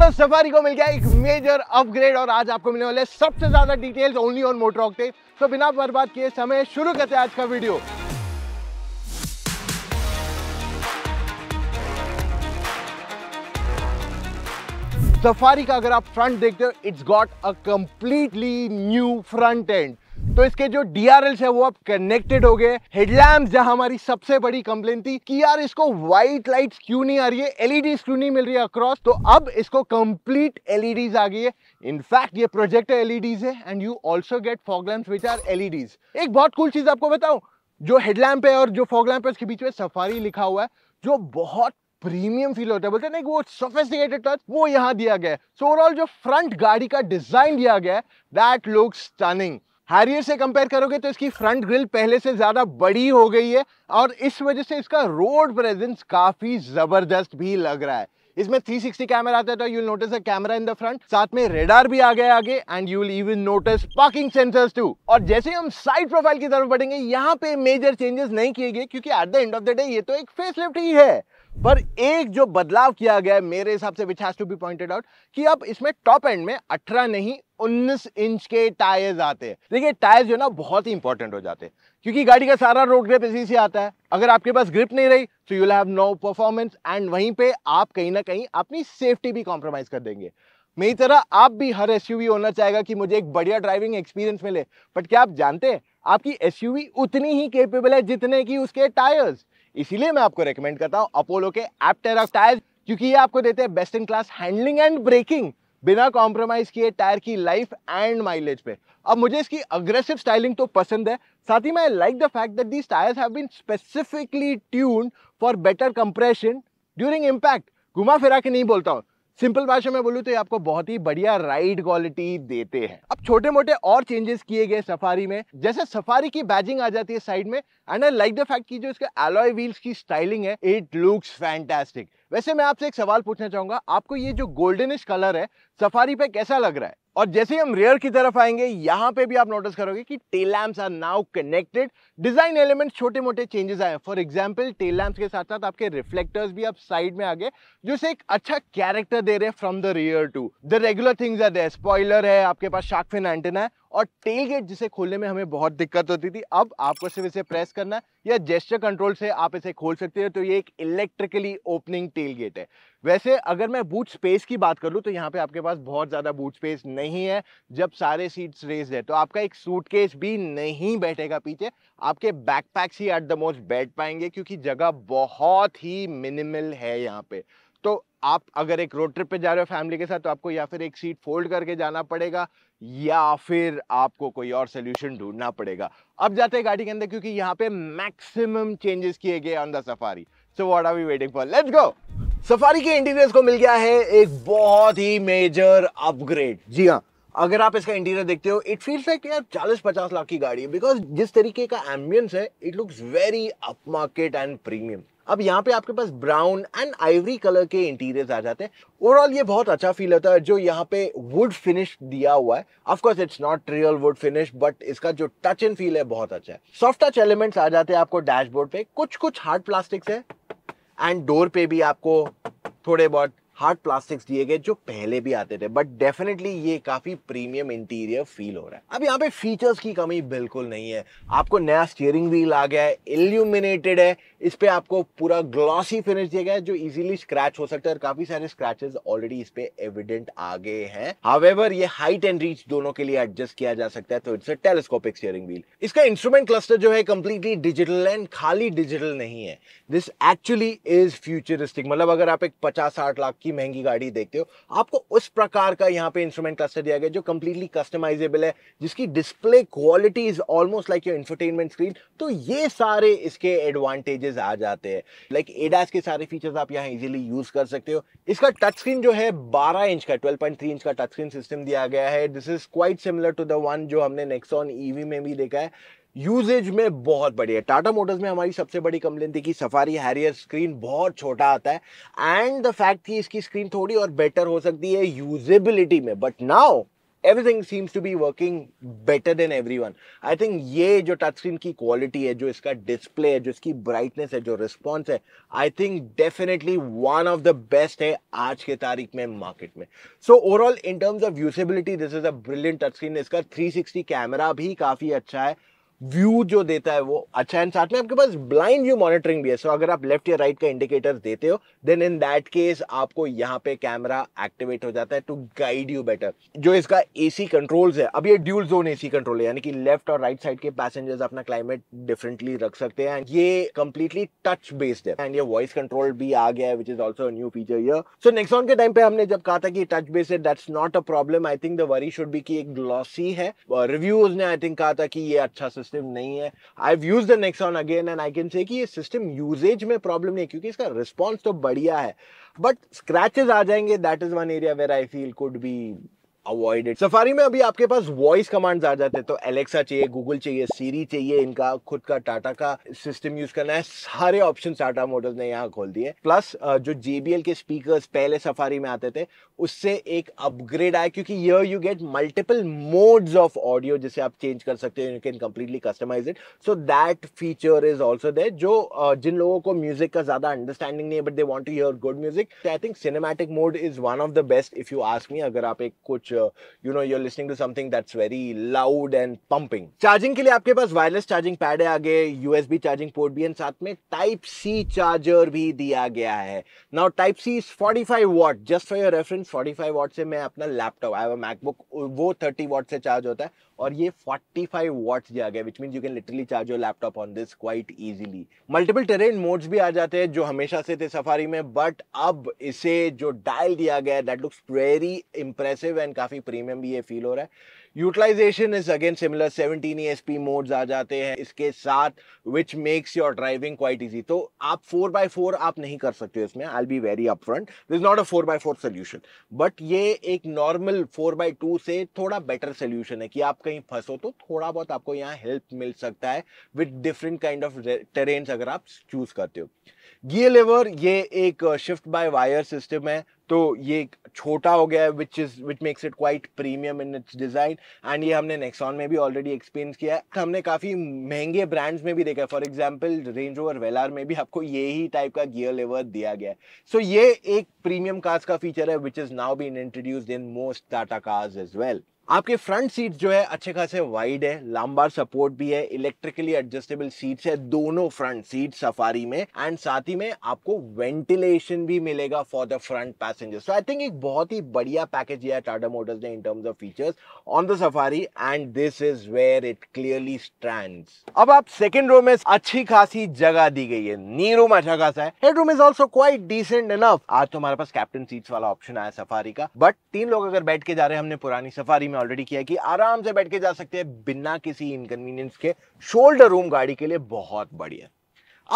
दोस्तों सफारी को मिल गया एक मेजर अपग्रेड और आज आपको मिलने वाले सबसे ज्यादा details only on motor octane तो बिना बर्बाद किए समय शुरू करते हैं आज का वीडियो सफारी का अगर आप फ्रंट देखते हो it's got a completely new front end तो इसके जो डी आर एल्स है वो अब कनेक्टेड हो गए हेडलैम्प जहां हमारी सबसे बड़ी कंप्लेन थी कि यार इसको व्हाइट लाइट क्यों नहीं आ रही है एलईडी क्यों e नहीं मिल रही है अक्रॉस तो अब इसको कंप्लीट एलईडीज e आ गई है इनफैक्ट ये प्रोजेक्ट एलईडीज e है and you also get fog lamp which are LEDs एक बहुत कुल चीज आपको बताऊं जो हेडलैम्प है और जो फॉग लैम्प है उसके बीच में सफारी लिखा हुआ है जो बहुत प्रीमियम फील होता है बोलते हैं ना वो सोफेस्टिकेटेड टच वो यहाँ दिया गया है सो ओवरऑल जो फ्रंट गाड़ी का डिजाइन दिया गया है दैट लुक्स स्टनिंग हैरियर से कंपेयर करोगे तो इसकी फ्रंट ग्रिल पहले से ज़्यादा बड़ी हो गई है और इस वजह से इसका रोड प्रेजेंस काफ़ी ज़बरदस्त भी लग रहा है इसमें 360 कैमरा आता है तो you'll notice a camera in the front साथ में रेडार भी आ गया आगे and you even notice parking sensors too और जैसे हम साइड प्रोफाइल की तरफ बढ़ेंगे यहाँ पे मेजर चेंजेस नहीं किए गए क्योंकि at the end of the day ये तो एक फेसलिफ्ट ही है पर एक जो बदलाव किया गया है मेरे हिसाब से which has to be pointed out कि अब इसमें टॉप एंड में 18 नहीं 19 इंच के टायर्स आते हैं देखिए टायर्स जो है ना बहुत ही इंपॉर्टेंट हो जाते हैं क्योंकि गाड़ी का सारा रोड ग्रिप इसी से आता है अगर आपके पास ग्रिप नहीं रही तो you have no performance and वहीं पे आप कहीं ना कहीं अपनी सेफ्टी भी कॉम्प्रोमाइज कर देंगे मेरी तरह आप भी हर एस होना चाहेगा कि मुझे एक बढ़िया ड्राइविंग एक्सपीरियंस मिले बट क्या आप जानते हैं आपकी एस उतनी ही केपेबल है जितने की उसके टायर्स इसीलिए मैं आपको रेकमेंड करता हूँ अपोलो के एप टायर क्योंकि ये आपको देते हैं best in class handling and braking बिना कॉम्प्रोमाइज किए टायर की लाइफ एंड माइलेज पे अब मुझे इसकी अग्रेसिव स्टाइलिंग तो पसंद है साथ ही मैं like the fact that these tyres have been specifically tune for better compression during impact घुमा फिरा के नहीं बोलता हूँ सिंपल भाषा में बोलूँ तो ये आपको बहुत ही बढ़िया राइड क्वालिटी देते हैं अब छोटे मोटे और चेंजेस किए गए सफारी में जैसे सफारी की बैजिंग आ जाती है साइड में and I like the fact की जो इसके एलॉय व्हील्स की स्टाइलिंग है इट लुक्स फैंटेस्टिक वैसे मैं आपसे एक सवाल पूछना चाहूंगा आपको ये जो गोल्डनिश कलर है सफारी पे कैसा लग रहा है और जैसे हम रेयर की तरफ आएंगे यहाँ पे भी आप नोटिस करोगे कि tail are now connected design element छोटे मोटे चेंजेस आए फॉर एग्जाम्पल टेल लैम्प के साथ साथ आपके रिफ्लेक्टर्स भी आप साइड में आ गए जो से एक अच्छा कैरेक्टर दे रहे हैं from the rear to the regular things are there spoiler है आपके पास शार्क फिन एंटेना है और टेल गेट जिसे खोलने में हमें बहुत दिक्कत होती थी अब आपको सिर्फ इसे प्रेस करना है या जेस्टर कंट्रोल से आप इसे खोल सकते हैं तो ये एक इलेक्ट्रिकली ओपनिंग टेल गेट है वैसे अगर मैं बूट स्पेस की बात कर लूँ तो यहाँ पे आपके पास बहुत ज़्यादा बूट स्पेस नहीं है जब सारे सीट्स रेज है तो आपका एक सूटकेस भी नहीं बैठेगा पीछे आपके बैकपैक्स ही एट द मोस्ट बैठ पाएंगे क्योंकि जगह बहुत ही मिनिमल है यहाँ पे तो आप अगर एक रोड ट्रिप पे जा रहे हो फैमिली के साथ तो आपको या फिर एक सीट फोल्ड करके जाना पड़ेगा या फिर आपको कोई और सोल्यूशन ढूंढना पड़ेगा अब जाते हैं गाड़ी के अंदर क्योंकि यहाँ पे मैक्सिमम चेंजेस किए गए on the Safari so what are we waiting for let's go Safari के इंटीरियर को मिल गया है एक बहुत ही मेजर अपग्रेड जी हाँ अगर आप इसका इंटीरियर देखते हो इट फील्स लाइक यार चालीस पचास लाख की गाड़ी है बिकॉज जिस तरीके का एम्बियंस है it looks very upmarket and premium अब यहाँ पे आपके पास ब्राउन एंड आइवरी कलर के इंटीरियर्स आ जाते हैं ओवरऑल ये बहुत अच्छा फील होता है जो यहाँ पे वुड फिनिश दिया हुआ है of course it's not real wood finish but इसका जो टच एंड फील है बहुत अच्छा है सॉफ्ट टच एलिमेंट्स आ जाते हैं आपको डैशबोर्ड पे कुछ कुछ हार्ड प्लास्टिक्स है एंड डोर पे भी आपको थोड़े बहुत हार्ड प्लास्टिक्स दिए गए जो पहले भी आते थे बट डेफिनेटली ये काफ़ी प्रीमियम इंटीरियर फील हो रहा है अब यहाँ पे फीचर्स की कमी बिल्कुल नहीं है आपको नया स्टीयरिंग व्हील आ गया है इल्यूमिनेटेड है इस पर आपको पूरा ग्लॉसी फिनिश दिया गया है जो इजीली स्क्रैच हो सकता है और काफ़ी सारे स्क्रैचेस ऑलरेडी इस पे एविडेंट आ गए हैं हावेवर ये हाइट एंड रीच दोनों के लिए एडजस्ट किया जा सकता है तो it's a telescopic steering wheel इसका इंस्ट्रूमेंट क्लस्टर जो है कंप्लीटली डिजिटल एंड खाली डिजिटल नहीं है दिस एक्चुअली इज फ्यूचरिस्टिक मतलब अगर आप एक पचास साठ लाख की की महंगी गाड़ी देखते हो आपको उस प्रकार का यहाँ पे इंस्ट्रूमेंट क्लस्टर दिया गया जो कम्प्लीटली कस्टमाइजेबल है जिसकी display quality is almost like your infotainment screen तो ये सारे इसके एडवांटेजेस आ जाते हैं लाइक एडास के सारे फीचर्स आप यहाँ इजिली यूज कर सकते हो इसका टच स्क्रीन जो है बारह इंच का ट्वेल्व इंच का टच स्क्रीन सिस्टम दिया गया है this is quite similar to the one जो हमने नेक्सॉन ईवी e में भी देखा है यूजेज में बहुत बड़ी है टाटा मोटर्स में हमारी सबसे बड़ी कंप्लेन थी कि सफारी हैरियर स्क्रीन बहुत छोटा आता है एंड द फैक्ट कि इसकी स्क्रीन थोड़ी और बेटर हो सकती है यूजेबिलिटी में but now everything seems to be working better than every one I think ये जो टच स्क्रीन की क्वालिटी है जो इसका डिस्प्ले है जो इसकी ब्राइटनेस है जो रिस्पॉन्स है I think definitely one of the best है आज के तारीख में मार्केट में so overall in terms of usability this is a brilliant touch screen इसका थ्री सिक्सटी कैमरा भी काफ़ी अच्छा है व्यू जो देता है वो अच्छा एंड साथ में आपके पास ब्लाइंड व्यू मॉनिटरिंग भी है सो so, अगर आप लेफ्ट या राइट का इंडिकेटर देते हो देन इन दैट केस आपको यहाँ पे कैमरा एक्टिवेट हो जाता है टू गाइड यू बेटर जो इसका एसी कंट्रोल्स है अब ये ड्यूल जोन एसी कंट्रोल है यानी कि लेफ्ट और राइट साइड के पैसेंजर्स अपना क्लाइमेट डिफरेंटली रख सकते हैं ये कंप्लीटली टच बेस्ड है एंड ये वॉइस कंट्रोल भी आ गया है which is also new feature yeah so on के टाइम पे हमने जब कहा था कि टच बेस्ड है that's not a problem I think the worry should be की एक ग्लॉसी है रिव्यूज ने आई थिंक कहा था कि ये अच्छा सिस्टम सिस्टम नहीं है I have use the Nexon again and I can say कि ये सिस्टम यूजेज में प्रॉब्लम नहीं है क्योंकि इसका रिस्पॉन्स तो बढ़िया है बट स्क्रैचेज आ जाएंगे that is one area where I feel could be avoided Safari में अभी आपके पास वॉइस कमांड्स आ जाते हैं तो एलेक्सा चाहिए गूगल चाहिए सीरी चाहिए इनका खुद का टाटा का सिस्टम यूज करना है सारे ऑप्शन टाटा मोटर्स ने यहाँ खोल दिए प्लस जो जेबीएल के स्पीकर्स पहले सफारी में आते थे उससे एक अपग्रेड आया क्योंकि yeah you get multiple modes of audio जिसे आप चेंज कर सकते हो you can completely customise it so that feature is also there जो जिन लोगों को म्यूजिक का ज्यादा अंडरस्टैंडिंग नहीं है but they want to hear good music I think cinematic mode is one of the best if you ask me अगर आप एक कुछ you know you're listening to something that's very loud and pumping charging के लिए आपके पास wireless charging pad है आगे यूएसबी चार्जिंग पोर्ट भी एंड साथ में टाइप सी चार्जर भी दिया गया है now type C is five watt just for your reference forty five watt से मैं अपना लैपटॉप आई मैकबुक वो थर्टी वॉट से चार्ज होता है और ये 45 फाइव वॉट दिया गया which mean you can literally charge your laptop on this quite easily multiple terrain modes भी आ जाते हैं जो हमेशा से थे सफारी में बट अब इसे जो डायल दिया गया है that looks very impressive and काफ़ी प्रीमियम भी ये फील हो रहा है utilization is again similar seventeen E S P modes आ जाते हैं इसके साथ which makes your driving quite easy तो आप फोर बाई फोर आप नहीं कर सकते इसमें I be very up upfront this not a four by four solution but ये एक नॉर्मल फोर बाई टू से थोड़ा बेटर सोल्यूशन है कि आप कहीं फंसो तो थोड़ा बहुत आपको यहाँ हेल्प मिल सकता है with different kind of terrain अगर आप चूज करते हो गियर लेवर ये एक शिफ्ट बाय वायर सिस्टम है तो ये एक छोटा हो गया है which is which makes it quite premium in its design and ये हमने नेक्सॉन में भी ऑलरेडी एक्सपीरियंस किया है हमने काफी महंगे ब्रांड्स में भी देखा है for example Range Rover Velar में भी आपको ये ही टाइप का गियर लेवर दिया गया है सो so ये एक प्रीमियम कार्स का फीचर है which is now been introduced in most Tata cars as well आपके फ्रंट सीट जो है अच्छे खासे वाइड है लंबार सपोर्ट भी है इलेक्ट्रिकली एडजस्टेबल सीट्स है दोनों फ्रंट सीट सफारी में एंड साथ ही में आपको वेंटिलेशन भी मिलेगा for the front passenger so I think एक बहुत ही बढ़िया पैकेज दिया टाटा मोटर्स ने in terms of features on the Safari and this is where it clearly stand अब आप सेकेंड रो में अच्छी खासी जगह दी गई है नी रूम अच्छा खासा है head room is also quite decent enough आज तो हमारे पास कैप्टन सीट्स वाला ऑप्शन आया सफारी का बट तीन लोग अगर बैठ के जा रहे हैं हमने पुरानी सफारी में ऑलरेडी किया कि आराम से बैठ के जा सकते हैं बिना किसी इनकन्वीनियंस के शोल्डर रूम गाड़ी के लिए बहुत बढ़िया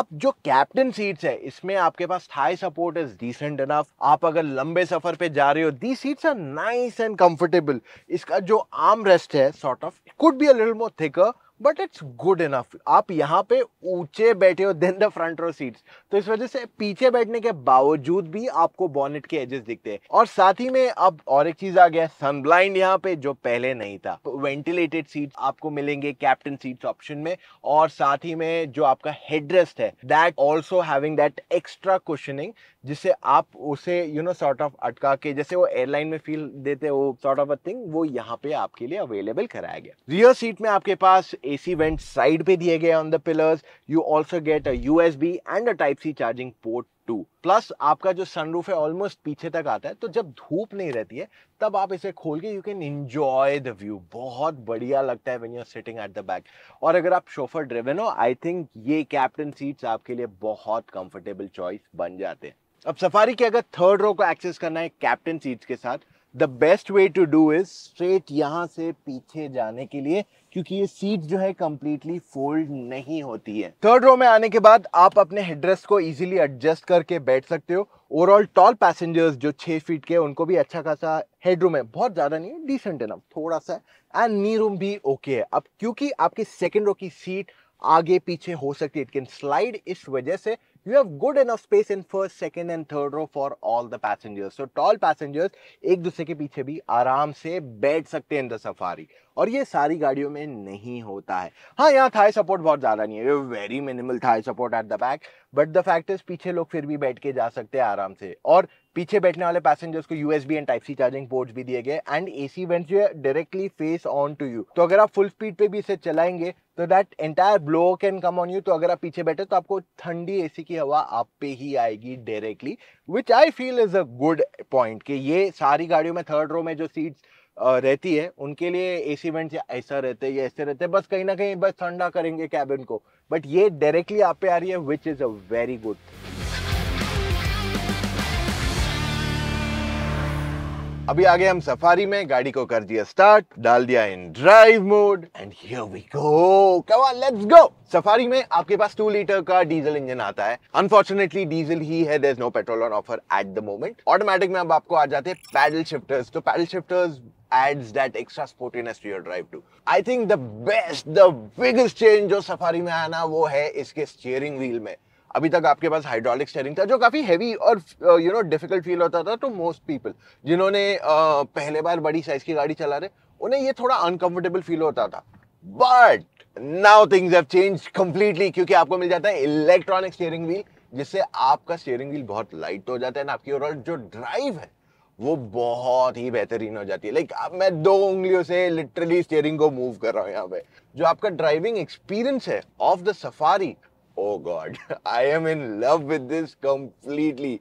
अब जो कैप्टन सीट्स है इसमें आपके पास thigh support is decent enough आप अगर लंबे सफर पे जा रहे हो the seats are nice and comfortable इसका जो आर्म रेस्ट है sort of could be a little more thicker but it's good enough आप यहाँ पे ऊंचे बैठे हो then the front row seats तो इस वजह से पीछे बैठने के बावजूद भी आपको बॉनेट के एजेस दिखते हैं और साथ ही में अब और एक चीज आ गया ब्लाइंड यहाँ पे जो पहले नहीं था वेंटिलेटेड सीट आपको मिलेंगे कैप्टन सीट ऑप्शन में और साथ ही में जो आपका हेडरेस्ट है that also having that extra cushioning जिससे आप उसे यू नो सॉर्ट ऑफ अटका के जैसे वो एयरलाइन में फील देते वो सॉर्ट ऑफ अ थिंग वो यहाँ पे आपके लिए अवेलेबल कराया गया रियर सीट में आपके पास एसी वेंट साइड पे दिए गए on the pillars you also get a B and a type C charging port too plus आपका जो सनरूफ है ऑलमोस्ट पीछे तक आता है तो जब धूप नहीं रहती है तब आप इसे खोल के you can enjoy the view बहुत बढ़िया लगता है when you are sitting at the back और अगर आप शोफर ड्रिवन हो आई थिंक ये कैप्टन सीट्स आपके लिए बहुत कंफर्टेबल चॉइस बन जाते हैं अब सफारी के अगर थर्ड रो को एक्सेस करना है कैप्टन सीट के साथ the best way to do is straight यहाँ से पीछे जाने के लिए क्योंकि ये सीट जो है कम्प्लीटली फोल्ड नहीं होती है थर्ड रो में आने के बाद आप अपने हेडरेस्ट को इजीली एडजस्ट करके बैठ सकते हो ओवरऑल टॉल पैसेंजर्स जो छः फीट के उनको भी अच्छा खासा हेड रूम है बहुत ज़्यादा नहीं है डिसेंट है ना थोड़ा सा एंड नी रूम भी ओके okay है अब क्योंकि आपकी सेकेंड रो की सीट आगे पीछे हो सकती है इट कैन स्लाइड इस वजह से you have good enough space in first second and third row for all the passengers So tall passengers एक दूसरे के पीछे भी आराम से बैठ सकते हैं इन द सफारी और ये सारी गाड़ियों में नहीं होता है हाँ यहाँ थाई सपोर्ट बहुत ज़्यादा नहीं है very minimal thigh support at the back but the fact is पीछे लोग फिर भी बैठ के जा सकते हैं आराम से और पीछे बैठने वाले पैसेंजर्स को B and type C charging ports भी दिए गए एंड सी वेंट्स जो है directly face on to you तो अगर आप फुल स्पीड पे भी इसे चलाएंगे तो that entire blow can come on you तो अगर आप पीछे बैठे तो आपको ठंडी एसी की हवा आप पे ही आएगी directly which I feel is a good point कि ये सारी गाड़ियों में थर्ड रो में जो सीट्स रहती है उनके लिए एसी वेंट्स ऐसा रहते हैं या ऐसे रहते हैं बस कहीं ना कहीं बस ठंडा करेंगे कैबिन को बट ये डायरेक्टली आप पे आ रही है which is a very good thing अभी आगे हम सफारी में गाड़ी को कर दिया स्टार्ट डाल दिया in drive mode and here we go come on let's go Safari में आपके पास टू लीटर का डीजल इंजन आता है अनफॉर्चुनेटली डीजल ही है there is no petrol on offer at the moment automatic में अब आपको आ जाते हैं पैडल शिफ्टर्स तो paddle shifters adds that extra sportiness to your drive too. I think the best, the biggest change जो सफारी में आया ना वो है इसके steering wheel में. अभी तक आपके पास हाइड्रोलिक स्टेयरिंग था जो काफ़ी हैवी और यू नो डिफिकल्ट फील होता था टू मोस्ट पीपल जिन्होंने uh, पहले बार बड़ी साइज़ की गाड़ी चला रहे उन्हें ये थोड़ा अनकंफर्टेबल फील होता था but now things have change completely क्योंकि आपको मिल जाता है इलेक्ट्रॉनिक स्टेयरिंग व्हील जिससे आपका स्टेयरिंग व्हील बहुत लाइट हो जाता है ना आपकी ओवरऑल जो ड्राइव है वो बहुत ही बेहतरीन हो जाती है लाइक अब मैं दो उंगलियों से लिटरली स्टेयरिंग को मूव कर रहा हूँ यहाँ पे जो आपका ड्राइविंग एक्सपीरियंस है of the Safari oh God I am in love with this completely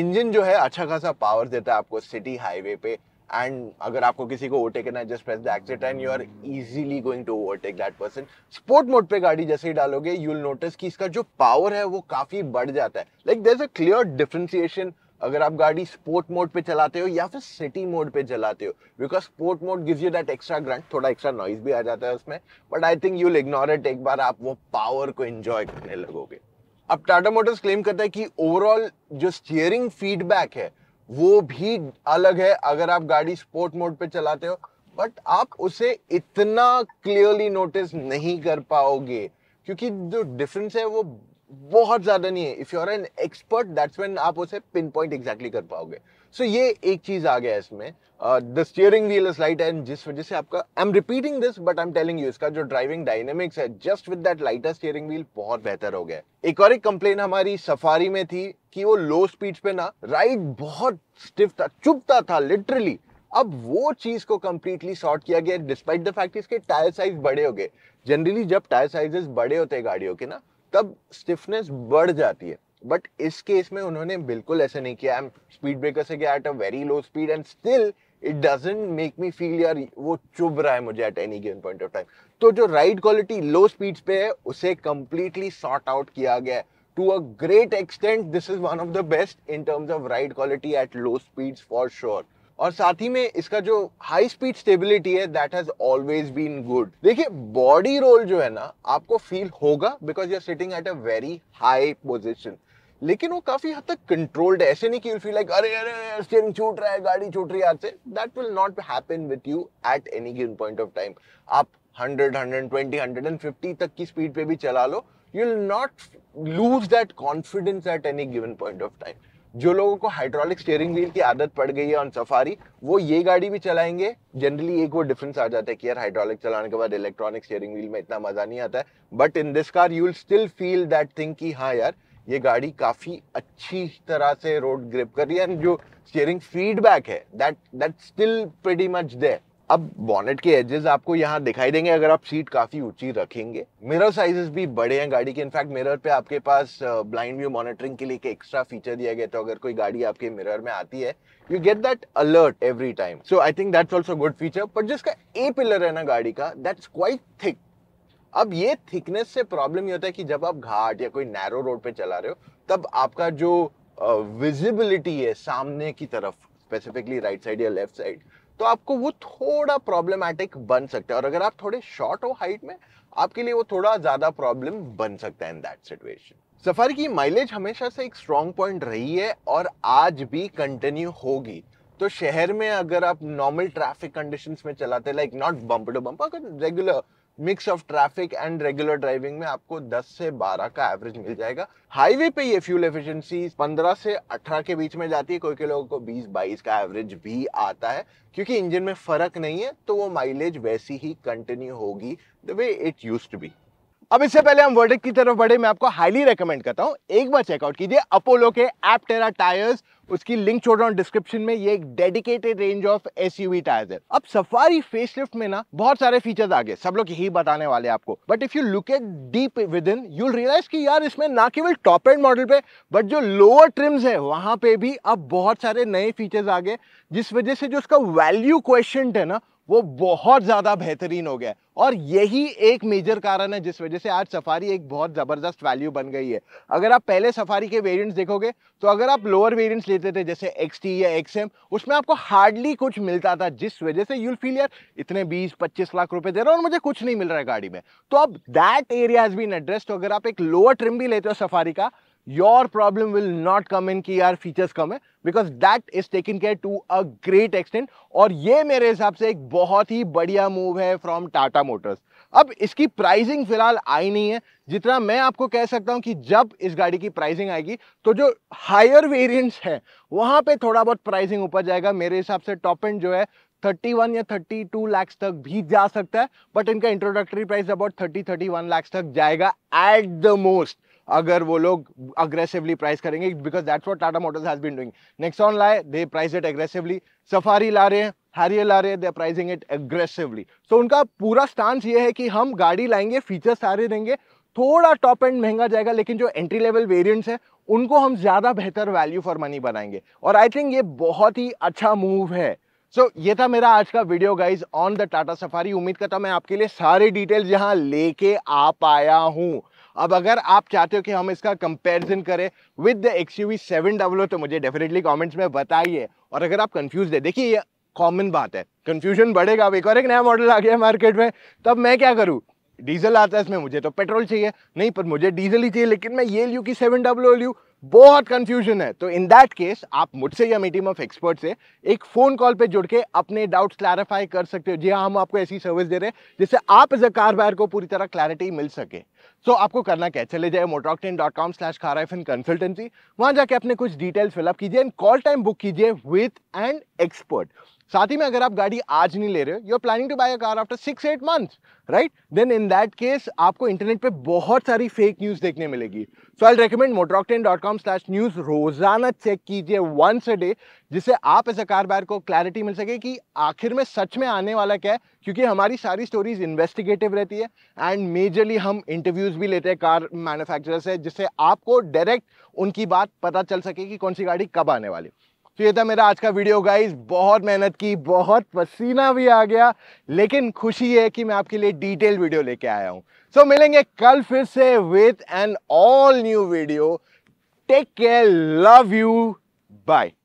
engine जो है अच्छा खासा पावर देता है आपको सिटी हाईवे पे एंड अगर आपको किसी को ओवरटेक करना है just press the exit and you are easily going to overtake that person sport mode पे गाड़ी जैसे ही डालोगे यू विल नोटिस कि इसका जो पावर है वो काफी बढ़ जाता है like there is a clear differentiation अगर आप गाड़ी स्पोर्ट मोड पे चलाते हो या फिर सिटी मोड पे चलाते हो because sport mode gives you that extra grunt थोड़ा एक्स्ट्रा नॉइज भी आ जाता है उसमें but I think you'll ignore it एक बार आप वो पावर को एंजॉय करने लगोगे अब टाटा मोटर्स क्लेम करता है कि ओवरऑल जो स्टीयरिंग फीडबैक है वो भी अलग है अगर आप गाड़ी स्पोर्ट मोड पे चलाते हो बट आप उसे इतना क्लियरली नोटिस नहीं कर पाओगे क्योंकि जो डिफरेंस है वो बहुत ज़्यादा नहीं है if you are an expert that's when आप उसे पिन पॉइंट एग्जैक्टली कर पाओगे सो so, ये एक चीज़ आ गया इसमें the steering wheel is light and जिस वजह से आपका I am repeating this but I am telling you इसका जो ड्राइविंग डायनेमिक्स है just with that lighter steering wheel बहुत बेहतर हो गया एक और एक कंप्लेन हमारी सफारी में थी कि वो लो स्पीड पे ना राइड बहुत स्टिफ था चुपता था लिटरली अब वो चीज को कंप्लीटली सॉर्ट किया गया डिस्पाइट द फैक्ट इसके टायर साइज बड़े हो गए जनरली जब टायर साइजेस बड़े होते हैं गाड़ियों के ना तब स्टिफनेस बढ़ जाती है बट इस केस में उन्होंने बिल्कुल ऐसा नहीं किया आई एम स्पीड ब्रेकर से गया at a very low speed and still it doesn't make me feel यार वो चुभ रहा है मुझे at any given point of time तो जो राइड क्वालिटी लो स्पीड्स पे है उसे कंप्लीटली सॉर्ट आउट किया गया है a great extent this is one of the best in terms of ride quality at low speed for sure और साथ ही में इसका जो हाई स्पीड स्टेबिलिटी है that has always been good देखिए बॉडी रोल जो है ना आपको फील होगा because you are sitting at a very high position लेकिन वो काफी हद तक कंट्रोल्ड है ऐसे नहीं कि यू फील लाइक अरे अरे स्टीयरिंग छूट रहा है गाड़ी छूट रही है हाथ से that will not happen with you at any given point of time आप 100 120 150 तक की स्पीड पे भी चला लो you will not lose that confidence at any given point of time जो लोगों को हाइड्रोलिक स्टेयरिंग व्हील की आदत पड़ गई है ऑन सफारी वो ये गाड़ी भी चलाएंगे जनरली एक वो डिफरेंस आ जाता है कि यार हाइड्रोलिक चलाने के बाद इलेक्ट्रॉनिक स्टेयरिंग व्हील में इतना मज़ा नहीं आता है but in this car you will still feel that thing कि हाँ यार ये गाड़ी काफ़ी अच्छी तरह से रोड ग्रिप कर रही है एंड जो स्टेयरिंग फीडबैक है that that still much there अब बॉनेट के एजेस आपको यहाँ दिखाई देंगे अगर आप सीट काफ़ी ऊंची रखेंगे मिरर साइजेस भी बड़े हैं गाड़ी के इनफैक्ट मिरर पे आपके पास ब्लाइंड व्यू मॉनिटरिंग के लिए एक एक्स्ट्रा फीचर दिया गया तो अगर कोई गाड़ी आपके मिरर में आती है you get that alert every time so I think that's also good feature but जिसका ए पिलर है ना गाड़ी का दैट्स क्वाइट थिक अब ये थिकनेस से प्रॉब्लम ये होता है कि जब आप घाट या कोई नैरो रोड पे चला रहे हो तब आपका जो विजिबिलिटी uh, है सामने की तरफ स्पेसिफिकली राइट साइड या लेफ्ट साइड तो आपको वो थोड़ा प्रॉब्लमैटिक बन सकता है और अगर आप थोड़े शॉर्ट हो हाइट में आपके लिए वो थोड़ा ज़्यादा प्रॉब्लम बन सकता है इन दैट सिचुएशन सफर की माइलेज हमेशा से एक स्ट्रॉन्ग पॉइंट रही है और आज भी कंटिन्यू होगी तो शहर में अगर आप नॉर्मल ट्रैफिक कंडीशंस में चलाते like not bump to bump अगर regular mix of traffic and regular driving में आपको 10 से 12 का एवरेज मिल जाएगा हाईवे पे ये फ्यूल एफिशिएंसी 15 से 18 के बीच में जाती है कोई के लोगों को 20-22 का एवरेज भी आता है क्योंकि इंजन में फर्क नहीं है तो वो माइलेज वैसी ही कंटिन्यू होगी the way it use to be अब इससे पहले हम वर्डिक की तरफ बढ़े मैं आपको हाईली रेकमेंड करता हूँ एक बार चेकआउट कीजिए अपोलो के एप टेरा टायर्स उसकी लिंक छोड़ रहा हूँ डिस्क्रिप्शन में ये एक dedicated range of S U tyres है अब सफारी फेसलिफ्ट में ना बहुत सारे फीचर्स आ गए सब लोग यही बताने वाले आपको but if you look at deep with in you realize की यार इसमें ना केवल टॉप एंड मॉडल पे बट जो लोअर ट्रिम्स है वहां पे भी अब बहुत सारे नए फीचर्स आ गए जिस वजह से जो उसका वैल्यू क्वेश्चन है ना वो बहुत ज़्यादा बेहतरीन हो गया और यही एक मेजर कारण है जिस वजह से आज सफारी एक बहुत ज़बरदस्त वैल्यू बन गई है अगर आप पहले सफारी के वेरिएंट्स देखोगे तो अगर आप लोअर वेरिएंट्स लेते थे जैसे एक्स या एक्स उसमें आपको हार्डली कुछ मिलता था जिस वजह से यूल फील यार इतने बीस पच्चीस लाख रुपए दे रहे हो और मुझे कुछ नहीं मिल रहा है गाड़ी में तो अब that area has been addressed अगर आप एक लोअर ट्रिम भी लेते हो सफारी का your problem will not come in की यार फीचर्स कम है because that is taken care to a great extent और ये मेरे हिसाब से एक बहुत ही बढ़िया मूव है फ्रॉम टाटा मोटर्स अब इसकी प्राइसिंग फिलहाल आई नहीं है जितना मैं आपको कह सकता हूँ कि जब इस गाड़ी की प्राइसिंग आएगी तो जो हायर वेरियंट्स हैं वहाँ पे थोड़ा बहुत प्राइसिंग ऊपर जाएगा मेरे हिसाब से टॉप एंड जो है 31 या 32 लैक्स तक भी जा सकता है बट इनका इंट्रोडक्टरी प्राइस अबाउट 30 31 लैक्स तक जाएगा एट द मोस्ट अगर वो लोग अग्रेसिवली प्राइस करेंगे because that's what Tata Motors has been doing Nexon लाए they price it aggressively Safari ला रहे हैं हैरियर ला रहे हैं they pricing it aggressively so उनका पूरा स्टांस ये है कि हम गाड़ी लाएंगे फीचर्स सारे देंगे थोड़ा टॉप एंड महंगा जाएगा लेकिन जो एंट्री लेवल वेरियंट्स है उनको हम ज़्यादा बेहतर वैल्यू फॉर मनी बनाएंगे और आई थिंक ये बहुत ही अच्छा मूव है सो so, ये था मेरा आज का video guys on the Tata Safari उम्मीद करता मैं आपके लिए सारे डिटेल्स यहाँ लेके आ पाया हूँ अब अगर आप चाहते हो कि हम इसका कंपैरिजन करें with the X U V seven double तो मुझे डेफिनेटली कमेंट्स में बताइए और अगर आप कंफ्यूज है देखिए ये कॉमन बात है कंफ्यूजन बढ़ेगा अब एक और एक नया मॉडल आ गया मार्केट में तब मैं क्या करूँ डीजल आता है इसमें मुझे तो पेट्रोल चाहिए नहीं पर मुझे डीजल ही चाहिए लेकिन मैं ये लूँ कि सेवन डब्लो लूँ बहुत कंफ्यूजन है तो इन दैट केस आप मुझसे या मीटिंग ऑफ एक्सपर्ट से एक फ़ोन कॉल पे जुड़ के अपने डाउट्स क्लैरिफाई कर सकते हो जी हाँ हम आपको ऐसी सर्विस दे रहे हैं जिससे आप एज अ कार बायर को पूरी तरह क्लैरिटी मिल सके सो so, आपको करना क्या चले जाए मोटरॉक्टेन डॉट कॉम स्लैश खारा एफ कंसल्टेंसी वहाँ जाके अपने कुछ डिटेल्स फिलअप कीजिए एंड कॉल टाइम बुक कीजिए विथ एंड एक्सपर्ट साथ ही में अगर आप गाड़ी आज नहीं ले रहे हो you are planning to buy a car after six eight month right then in that case आपको इंटरनेट पे बहुत सारी फेक न्यूज़ देखने मिलेगी so I recommend Motoroctane dot com slash news रोज़ाना चेक कीजिए वंस अ डे जिससे आप एज अ कार बायर को क्लैरिटी मिल सके कि आखिर में सच में आने वाला क्या है क्योंकि हमारी सारी स्टोरीज इन्वेस्टिगेटिव रहती है एंड मेजरली हम इंटरव्यूज़ भी लेते हैं कार मैन्युफैक्चरर से जिससे आपको डायरेक्ट उनकी बात पता चल सके कि कौन सी गाड़ी कब आने वाली तो ये था मेरा आज का वीडियो गाइज बहुत मेहनत की बहुत पसीना भी आ गया लेकिन खुशी है कि मैं आपके लिए डिटेल वीडियो लेके आया हूँ सो so, मिलेंगे कल फिर से with an all new video take care love you bye